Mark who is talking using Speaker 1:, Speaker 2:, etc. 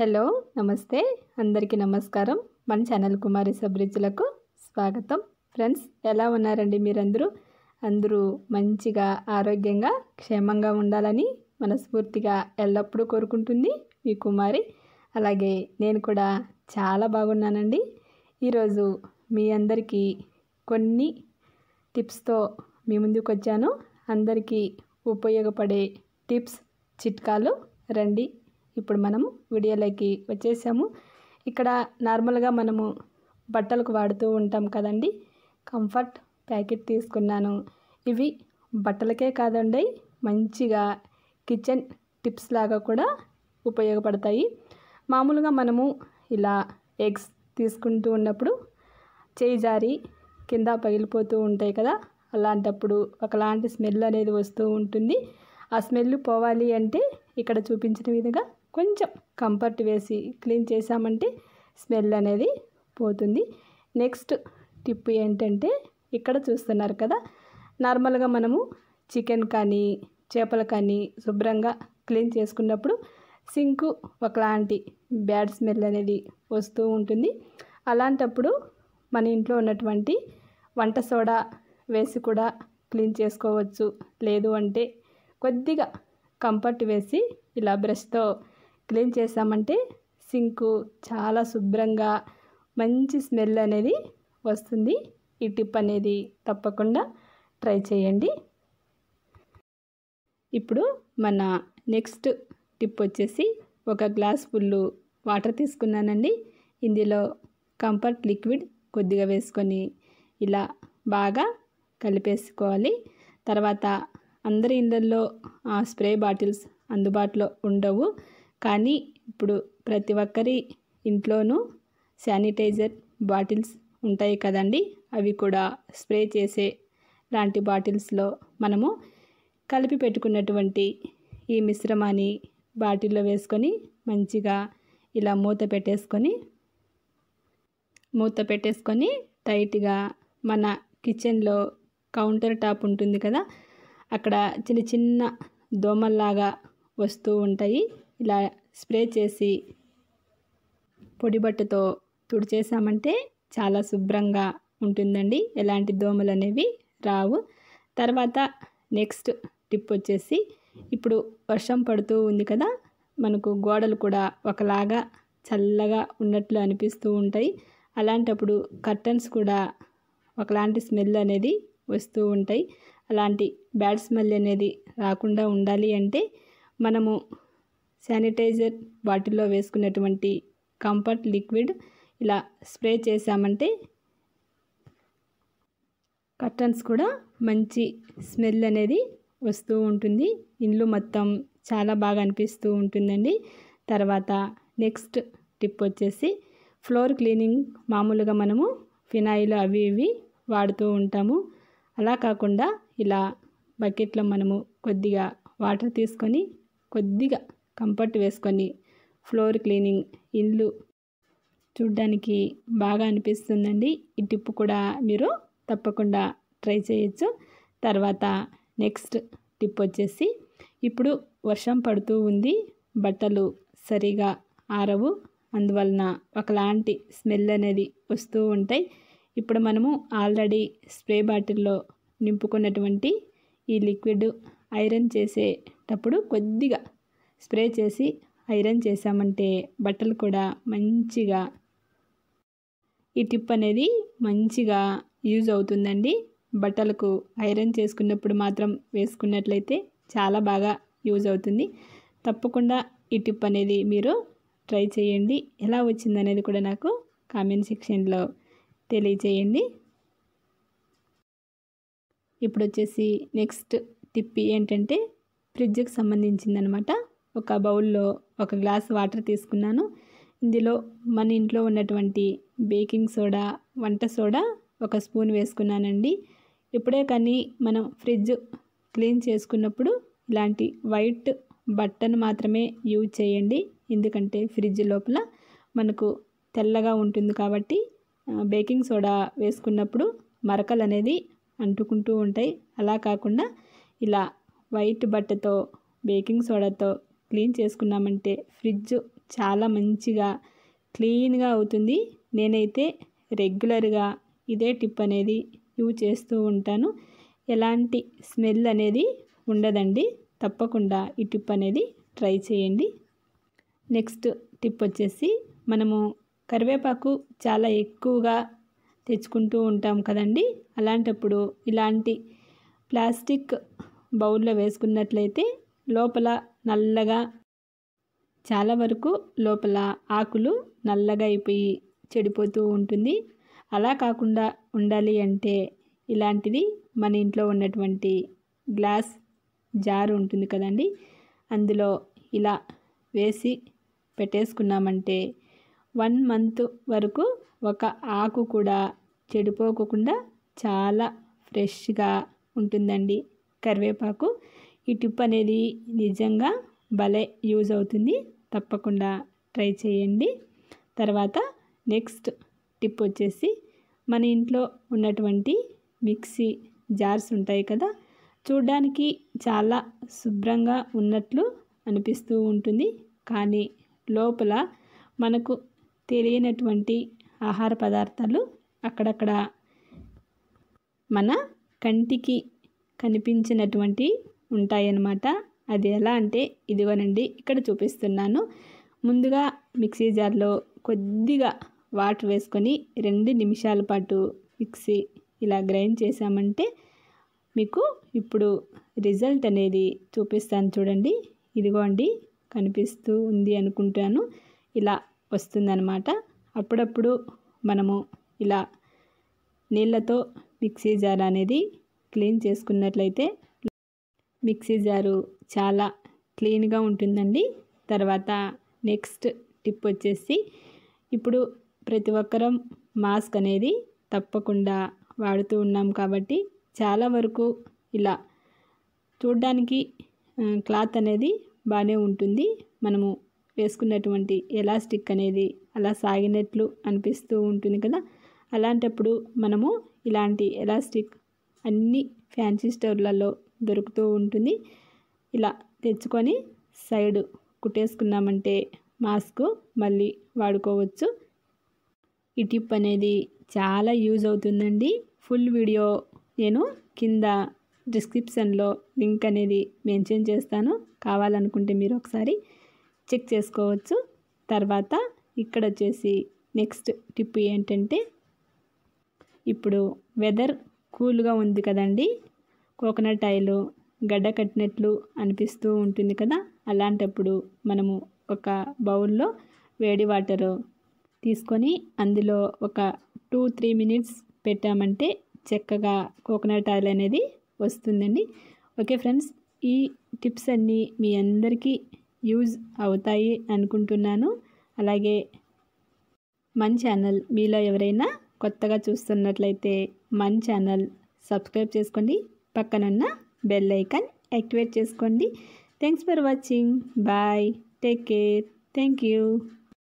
Speaker 1: hello నమస్తే అందరికీ నమస్కారం మన ఛానల్ కుమారి సబ్రిజ్లకు స్వాగతం ఫ్రెండ్స్ ఎలా ఉన్నారండి మీరందరూ అందరూ మంచిగా ఆరోగ్యంగా క్షేమంగా ఉండాలని మనస్ఫూర్తిగా ఎల్లప్పుడూ కోరుకుంటుంది మీ కుమారి అలాగే నేను కూడా చాలా బాగున్నానండి ఈరోజు మీ అందరికీ కొన్ని టిప్స్తో మీ ముందుకు వచ్చాను అందరికీ ఉపయోగపడే టిప్స్ చిట్కాలు రండి ఇప్పుడు మనము వీడియోలోకి వచ్చేసాము ఇక్కడ నార్మల్గా మనము బట్టలకు వాడుతూ ఉంటాం కదండి కంఫర్ట్ ప్యాకెట్ తీసుకున్నాను ఇవి బట్టలకే కాదండి మంచిగా కిచెన్ టిప్స్ లాగా కూడా ఉపయోగపడతాయి మామూలుగా మనము ఇలా ఎగ్స్ తీసుకుంటూ ఉన్నప్పుడు చేయి జారి కింద పగిలిపోతూ ఉంటాయి కదా అలాంటప్పుడు ఒకలాంటి స్మెల్ అనేది వస్తూ ఉంటుంది ఆ స్మెల్ పోవాలి అంటే ఇక్కడ చూపించిన విధంగా కొంచెం కంఫర్ట్ వేసి క్లీన్ చేసామంటే స్మెల్ అనేది పోతుంది నెక్స్ట్ టిప్ ఏంటంటే ఇక్కడ చూస్తున్నారు కదా నార్మల్గా మనము చికెన్ కానీ చేపలు కానీ శుభ్రంగా క్లీన్ చేసుకున్నప్పుడు సింకు ఒకలాంటి బ్యాడ్ స్మెల్ అనేది వస్తూ ఉంటుంది అలాంటప్పుడు మన ఇంట్లో ఉన్నటువంటి వంట సోడా వేసి కూడా క్లీన్ చేసుకోవచ్చు లేదు అంటే కొద్దిగా కంఫర్ట్ వేసి ఇలా బ్రష్తో క్లీన్ చేసామంటే సింకు చాలా శుభ్రంగా మంచి స్మెల్ అనేది వస్తుంది ఈ టిప్ అనేది తప్పకుండా ట్రై చేయండి ఇప్పుడు మన నెక్స్ట్ టిప్ వచ్చేసి ఒక గ్లాస్ ఫుల్లు వాటర్ తీసుకున్నానండి ఇందులో కంఫర్ట్ లిక్విడ్ కొద్దిగా వేసుకొని ఇలా బాగా కలిపేసుకోవాలి తర్వాత అందరి ఇళ్ళల్లో స్ప్రే బాటిల్స్ అందుబాటులో ఉండవు కానీ ఇప్పుడు ప్రతి ఒక్కరి ఇంట్లోనూ శానిటైజర్ బాటిల్స్ ఉంటాయి కదండి అవి కూడా స్ప్రే చేసే లాంటి బాటిల్స్లో మనము కలిపి పెట్టుకున్నటువంటి ఈ మిశ్రమాన్ని బాటిల్లో వేసుకొని మంచిగా ఇలా మూత పెట్టేసుకొని మూత పెట్టేసుకొని టైట్గా మన కిచెన్లో కౌంటర్ టాప్ ఉంటుంది కదా అక్కడ చిన్న చిన్న దోమల్లాగా వస్తూ ఉంటాయి ఇలా స్ప్రే చేసి పొడిబట్టతో తుడిచేసామంటే చాలా శుభ్రంగా ఉంటుందండి ఎలాంటి దోమలు అనేవి రావు తర్వాత నెక్స్ట్ టిప్ వచ్చేసి ఇప్పుడు వర్షం పడుతూ ఉంది కదా మనకు గోడలు కూడా ఒకలాగా చల్లగా ఉన్నట్లు అనిపిస్తూ ఉంటాయి అలాంటప్పుడు కర్టన్స్ కూడా ఒకలాంటి స్మెల్ అనేది వస్తూ ఉంటాయి అలాంటి బ్యాడ్ స్మెల్ అనేది రాకుండా ఉండాలి అంటే మనము శానిటైజర్ బాటిల్లో వేసుకునేటువంటి కంఫర్ట్ లిక్విడ్ ఇలా స్ప్రే చేశామంటే కర్టన్స్ కూడా మంచి స్మెల్ అనేది వస్తూ ఉంటుంది ఇండ్లు మొత్తం చాలా బాగా అనిపిస్తూ ఉంటుందండి తర్వాత నెక్స్ట్ టిప్ వచ్చేసి ఫ్లోర్ క్లీనింగ్ మామూలుగా మనము ఫినాయిల్ అవి ఇవి వాడుతూ ఉంటాము అలా కాకుండా ఇలా బకెట్లో మనము కొద్దిగా వాటర్ తీసుకొని కొద్దిగా కంఫర్ట్ వేసుకొని ఫ్లోర్ క్లీనింగ్ ఇల్లు చూడ్డానికి బాగా అనిపిస్తుందండి ఈ టిప్ కూడా మీరు తప్పకుండా ట్రై చేయొచ్చు తర్వాత నెక్స్ట్ టిప్ వచ్చేసి ఇప్పుడు వర్షం పడుతూ ఉంది బట్టలు సరిగా ఆరవు అందువలన ఒకలాంటి స్మెల్ అనేది వస్తూ ఉంటాయి ఇప్పుడు మనము ఆల్రెడీ స్ప్రే బాటిల్లో నింపుకున్నటువంటి ఈ లిక్విడ్ ఐరన్ చేసేటప్పుడు కొద్దిగా స్ప్రే చేసి ఐరన్ చేసామంటే బట్టలు కూడా మంచిగా ఈ టిప్ అనేది మంచిగా యూజ్ అవుతుందండి బట్టలకు ఐరన్ చేసుకున్నప్పుడు మాత్రం వేసుకున్నట్లయితే చాలా బాగా యూజ్ అవుతుంది తప్పకుండా ఈ టిప్ అనేది మీరు ట్రై చేయండి ఎలా వచ్చింది అనేది కూడా నాకు కామెంట్ సెక్షన్లో తెలియచేయండి ఇప్పుడు వచ్చేసి నెక్స్ట్ టిప్ ఏంటంటే ఫ్రిడ్జ్కి సంబంధించిందనమాట ఒక బౌల్లో ఒక గ్లాస్ వాటర్ తీసుకున్నాను ఇందులో మన ఇంట్లో ఉన్నటువంటి బేకింగ్ సోడా వంట సోడా ఒక స్పూన్ వేసుకున్నానండి ఇప్పుడే కానీ మనం ఫ్రిడ్జ్ క్లీన్ చేసుకున్నప్పుడు ఇలాంటి వైట్ బట్టను మాత్రమే యూజ్ చేయండి ఎందుకంటే ఫ్రిడ్జ్ లోపల మనకు తెల్లగా ఉంటుంది కాబట్టి బేకింగ్ సోడా వేసుకున్నప్పుడు మరకలు అనేది అంటుకుంటూ ఉంటాయి అలా కాకుండా ఇలా వైట్ బట్టతో బేకింగ్ సోడాతో క్లీన్ చేసుకున్నామంటే ఫ్రిడ్జ్ చాలా మంచిగా క్లీన్గా అవుతుంది నేనైతే రెగ్యులర్గా ఇదే టిప్ అనేది యూజ్ చేస్తూ ఉంటాను ఎలాంటి స్మెల్ అనేది ఉండదండి తప్పకుండా ఈ టిప్ అనేది ట్రై చేయండి నెక్స్ట్ టిప్ వచ్చేసి మనము కరివేపాకు చాలా ఎక్కువగా తెచ్చుకుంటూ ఉంటాం కదండి అలాంటప్పుడు ఇలాంటి ప్లాస్టిక్ బౌల్లో వేసుకున్నట్లయితే లోపల నల్లగా చాలా వరకు లోపల ఆకులు నల్లగా అయిపోయి చెడిపోతూ ఉంటుంది అలా కాకుండా ఉండాలి అంటే ఇలాంటిది మన ఇంట్లో ఉన్నటువంటి గ్లాస్ జారు ఉంటుంది కదండి అందులో ఇలా వేసి పెట్టేసుకున్నామంటే వన్ మంత్ వరకు ఒక ఆకు కూడా చెడిపోకుండా చాలా ఫ్రెష్గా ఉంటుందండి కరివేపాకు ఈ టిప్ అనేది నిజంగా భలే యూజ్ అవుతుంది తప్పకుండా ట్రై చేయండి తర్వాత నెక్స్ట్ టిప్ వచ్చేసి మన ఇంట్లో ఉన్నటువంటి మిక్సీ జార్స్ ఉంటాయి కదా చూడ్డానికి చాలా శుభ్రంగా ఉన్నట్లు అనిపిస్తూ ఉంటుంది కానీ లోపల మనకు తెలియనటువంటి ఆహార పదార్థాలు అక్కడక్కడ మన కంటికి కనిపించినటువంటి ఉంటాయన్నమాట అది ఎలా అంటే ఇదిగోనండి ఇక్కడ చూపిస్తున్నాను ముందుగా మిక్సీ జార్లో కొద్దిగా వాటర్ వేసుకొని రెండు నిమిషాల పాటు మిక్సీ ఇలా గ్రైండ్ చేశామంటే మీకు ఇప్పుడు రిజల్ట్ అనేది చూపిస్తాను చూడండి ఇదిగోండి కనిపిస్తూ ఉంది అనుకుంటాను ఇలా వస్తుందన్నమాట అప్పుడప్పుడు మనము ఇలా నీళ్ళతో మిక్సీ జార్ అనేది క్లీన్ చేసుకున్నట్లయితే మిక్సీ జారు చాలా క్లీన్గా ఉంటుందండి తర్వాత నెక్స్ట్ టిప్ వచ్చేసి ఇప్పుడు ప్రతి ఒక్కరం మాస్క్ అనేది తప్పకుండా వాడుతూ ఉన్నాం కాబట్టి చాలా వరకు ఇలా చూడ్డానికి క్లాత్ అనేది బాగానే ఉంటుంది మనము వేసుకున్నటువంటి ఎలాస్టిక్ అనేది అలా సాగినట్లు అనిపిస్తూ ఉంటుంది కదా అలాంటప్పుడు మనము ఇలాంటి ఎలాస్టిక్ అన్ని ఫ్యాన్సీ స్టోర్లలో దొరుకుతూ ఉంటుంది ఇలా తెచ్చుకొని సైడ్ కుట్టేసుకున్నామంటే మాస్క్ మళ్ళీ వాడుకోవచ్చు ఈ టిప్ అనేది చాలా యూజ్ అవుతుందండి ఫుల్ వీడియో నేను కింద డిస్క్రిప్షన్లో లింక్ అనేది మెన్షన్ చేస్తాను కావాలనుకుంటే మీరు ఒకసారి చెక్ చేసుకోవచ్చు తర్వాత ఇక్కడ వచ్చేసి నెక్స్ట్ టిప్ ఏంటంటే ఇప్పుడు వెదర్ కూల్గా ఉంది కదండి కోకోనట్ ఆయిల్ గడ్డ కట్టినట్లు అనిపిస్తూ ఉంటుంది కదా అలాంటప్పుడు మనము ఒక బౌల్లో వేడి వాటర్ తీసుకొని అందులో ఒక టూ త్రీ మినిట్స్ పెట్టామంటే చక్కగా కోకోనట్ ఆయిల్ అనేది వస్తుందండి ఓకే ఫ్రెండ్స్ ఈ టిప్స్ అన్నీ మీ అందరికీ యూజ్ అవుతాయి అనుకుంటున్నాను అలాగే మన ఛానల్ మీలో ఎవరైనా కొత్తగా చూస్తున్నట్లయితే మన ఛానల్ సబ్స్క్రైబ్ చేసుకోండి పక్కనున్న బెల్ ఐకాన్ యాక్టివేట్ చేసుకోండి thanks for watching bye take care thank you